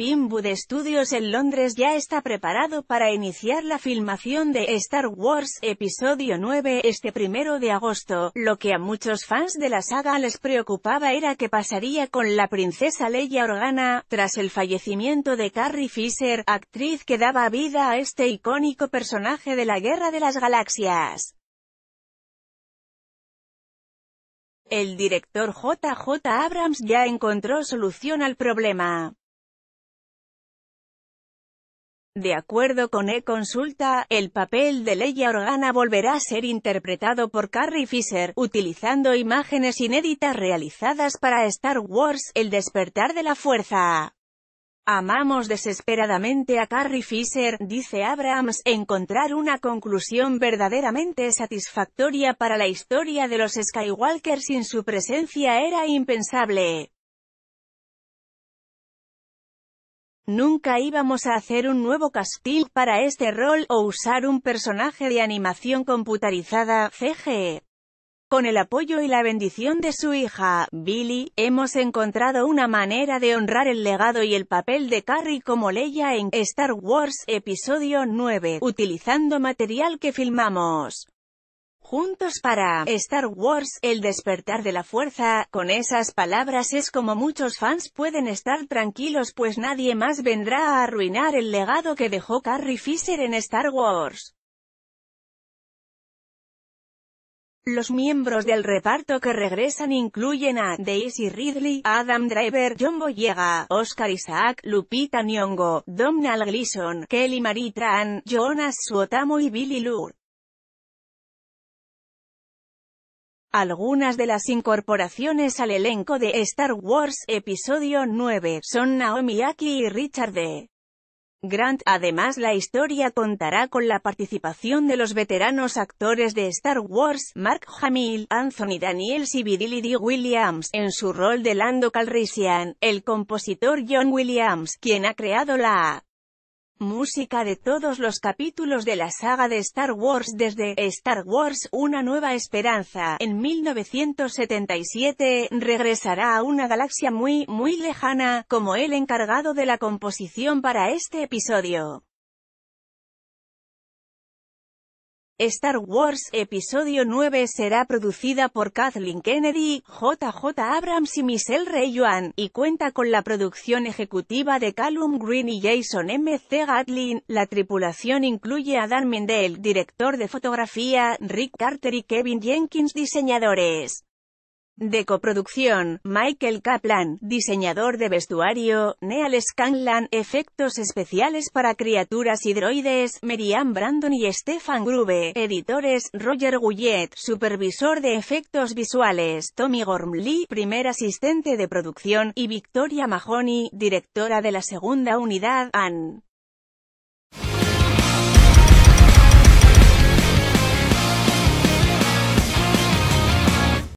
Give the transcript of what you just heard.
Pinwood Studios en Londres ya está preparado para iniciar la filmación de Star Wars Episodio 9 este primero de agosto. Lo que a muchos fans de la saga les preocupaba era qué pasaría con la princesa Leia Organa, tras el fallecimiento de Carrie Fisher, actriz que daba vida a este icónico personaje de la Guerra de las Galaxias. El director JJ Abrams ya encontró solución al problema. De acuerdo con e-consulta, el papel de Leia Organa volverá a ser interpretado por Carrie Fisher, utilizando imágenes inéditas realizadas para Star Wars, El despertar de la fuerza. Amamos desesperadamente a Carrie Fisher, dice Abrams, encontrar una conclusión verdaderamente satisfactoria para la historia de los Skywalker sin su presencia era impensable. Nunca íbamos a hacer un nuevo casting para este rol o usar un personaje de animación computarizada, cg. E. Con el apoyo y la bendición de su hija, Billy, hemos encontrado una manera de honrar el legado y el papel de Carrie como Leia en Star Wars Episodio 9, utilizando material que filmamos juntos para Star Wars, el despertar de la fuerza, con esas palabras es como muchos fans pueden estar tranquilos pues nadie más vendrá a arruinar el legado que dejó Carrie Fisher en Star Wars. Los miembros del reparto que regresan incluyen a Daisy Ridley, Adam Driver, John Boyega, Oscar Isaac, Lupita Nyong'o, Domhnall Gleeson, Kelly Marie Tran, Jonas Suotamo y Billy Lourd. Algunas de las incorporaciones al elenco de Star Wars Episodio 9 son Naomi Aki y Richard D. Grant. Además la historia contará con la participación de los veteranos actores de Star Wars, Mark Hamill, Anthony Daniels y Billy D. Williams, en su rol de Lando Calrissian, el compositor John Williams, quien ha creado la Música de todos los capítulos de la saga de Star Wars desde Star Wars Una Nueva Esperanza, en 1977, regresará a una galaxia muy, muy lejana, como el encargado de la composición para este episodio. Star Wars Episodio 9 será producida por Kathleen Kennedy, JJ Abrams y Michelle Yuan, y cuenta con la producción ejecutiva de Callum Green y Jason M.C. C. Gatlin. La tripulación incluye a Dan Mendel, director de fotografía, Rick Carter y Kevin Jenkins diseñadores. De coproducción, Michael Kaplan, diseñador de vestuario, Neal Scanlan, efectos especiales para criaturas y droides, Brandon y Stefan Grube, editores, Roger Gulliet, supervisor de efectos visuales, Tommy Gormley, primer asistente de producción, y Victoria Mahoney, directora de la segunda unidad, ANN.